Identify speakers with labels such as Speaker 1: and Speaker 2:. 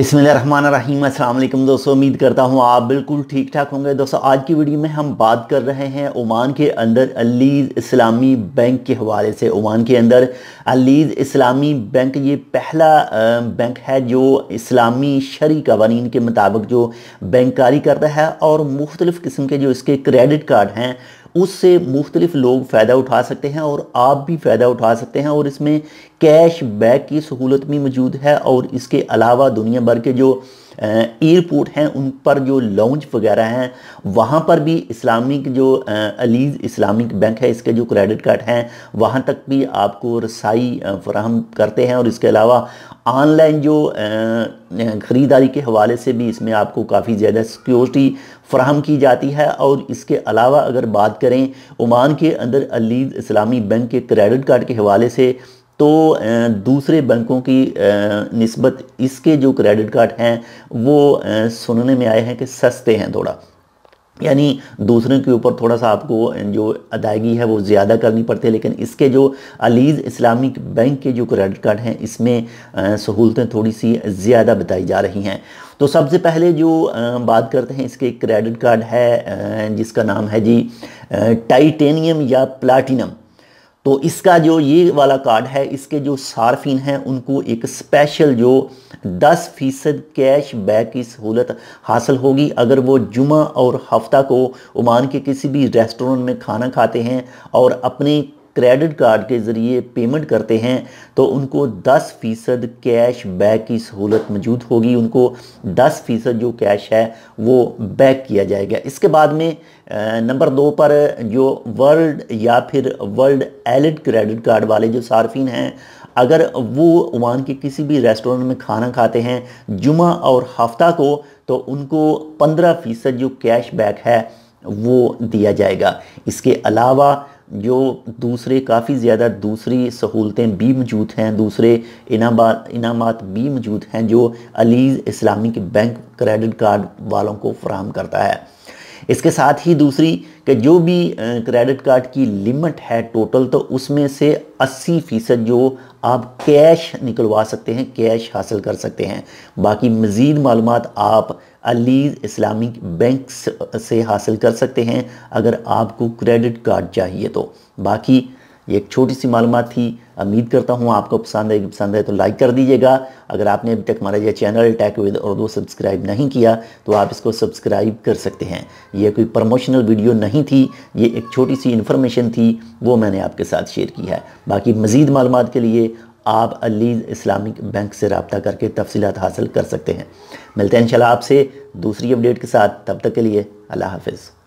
Speaker 1: बिसमीम अल्लाम दोस्तों उम्मीद करता हूँ आप बिल्कुल ठीक ठाक होंगे दोस्तों आज की वीडियो में हम बात कर रहे हैं ओमान के अंदर अलीज़ इस्लामी बैंक के हवाले से ओमान के अंदर अलीज़ इस्लामी बैंक ये पहला बैंक है जो इस्लामी शरी कवानीन के मुताबिक जो बैंककारी करता है और मुख्तलिफ़ किस्म के जो इसके क्रेडिट कार्ड हैं उससे मुख्तलिफ लोग फ़ायदा उठा सकते हैं और आप भी फ़ायदा उठा सकते हैं और इसमें कैश बैक की सहूलत भी मौजूद है और इसके अलावा दुनिया भर के जो एयरपोर्ट हैं उन पर जो लॉन्च वगैरह हैं वहाँ पर भी इस्लामिक जो अलीज इस्लामिक बैंक है इसके जो क्रेडिट कार्ड हैं वहाँ तक भी आपको रसाई फ्राहम करते हैं और इसके अलावा ऑनलाइन जो ख़रीदारी के हवाले से भी इसमें आपको काफ़ी ज़्यादा सिक्योरिटी फ्राहम की जाती है और इसके अलावा अगर बात करें ओमान के अंदर अलीज इस्लामी बैंक के क्रेडिट कार्ड के हवाले से तो दूसरे बैंकों की नस्बत इसके जो क्रेडिट कार्ड हैं वो सुनने में आए हैं कि सस्ते हैं थोड़ा यानी दूसरों के ऊपर थोड़ा सा आपको जो अदायगी है वो ज़्यादा करनी पड़ती है लेकिन इसके जो अलीज़ इस्लामिक बैंक के जो क्रेडिट कार्ड हैं इसमें सहूलतें थोड़ी सी ज़्यादा बताई जा रही हैं तो सबसे पहले जो बात करते हैं इसके क्रेडिट कार्ड है जिसका नाम है जी टाइटेनियम या प्लाटिनम तो इसका जो ये वाला कार्ड है इसके जो सार्फिन हैं उनको एक स्पेशल जो 10 फीसद कैश बैक की सहूलत हासिल होगी अगर वो जुमा और हफ्ता को ओमान के किसी भी रेस्टोरेंट में खाना खाते हैं और अपने क्रेडिट कार्ड के ज़रिए पेमेंट करते हैं तो उनको 10 फ़ीसद कैश बैक की सहूलत मौजूद होगी उनको 10 फ़ीसद जो कैश है वो बैक किया जाएगा इसके बाद में नंबर दो पर जो वर्ल्ड या फिर वर्ल्ड एलिड क्रेडिट कार्ड वाले जो सार्फिन हैं अगर वो वहाँ के किसी भी रेस्टोरेंट में खाना खाते हैं जुमा और हफ्ता को तो उनको पंद्रह फ़ीसद जो कैश बैक है वो दिया जाएगा इसके अलावा जो दूसरे काफ़ी ज़्यादा दूसरी सहूलतें भी मौजूद हैं दूसरे इनाम भी मौजूद हैं जो Alizz Islamic bank credit card वालों को फ्राहम करता है इसके साथ ही दूसरी कि जो भी क्रेडिट कार्ड की लिमिट है टोटल तो उसमें से 80 फ़ीसद जो आप कैश निकलवा सकते हैं कैश हासिल कर सकते हैं बाकी मज़ीद मालूम आप अली इस्लामिक बैंक से हासिल कर सकते हैं अगर आपको क्रेडिट कार्ड चाहिए तो बाकी ये एक छोटी सी मालूम थी उम्मीद करता हूँ आपको पसंद है पसंद है तो लाइक कर दीजिएगा अगर आपने अभी तक हमारा यह channel tech with Urdu subscribe नहीं किया तो आप इसको सब्सक्राइब कर सकते हैं ये कोई प्रमोशनल वीडियो नहीं थी ये एक छोटी सी इन्फॉर्मेशन थी वो मैंने आपके साथ शेयर की है बाकी मज़ीद मालूम के लिए आप अलीज़ इस्लामिक बैंक से रबता करके तफसीत हासिल कर सकते हैं मिलते हैं इंशाल्लाह आपसे दूसरी अपडेट के साथ तब तक के लिए अल्लाह हाफिज़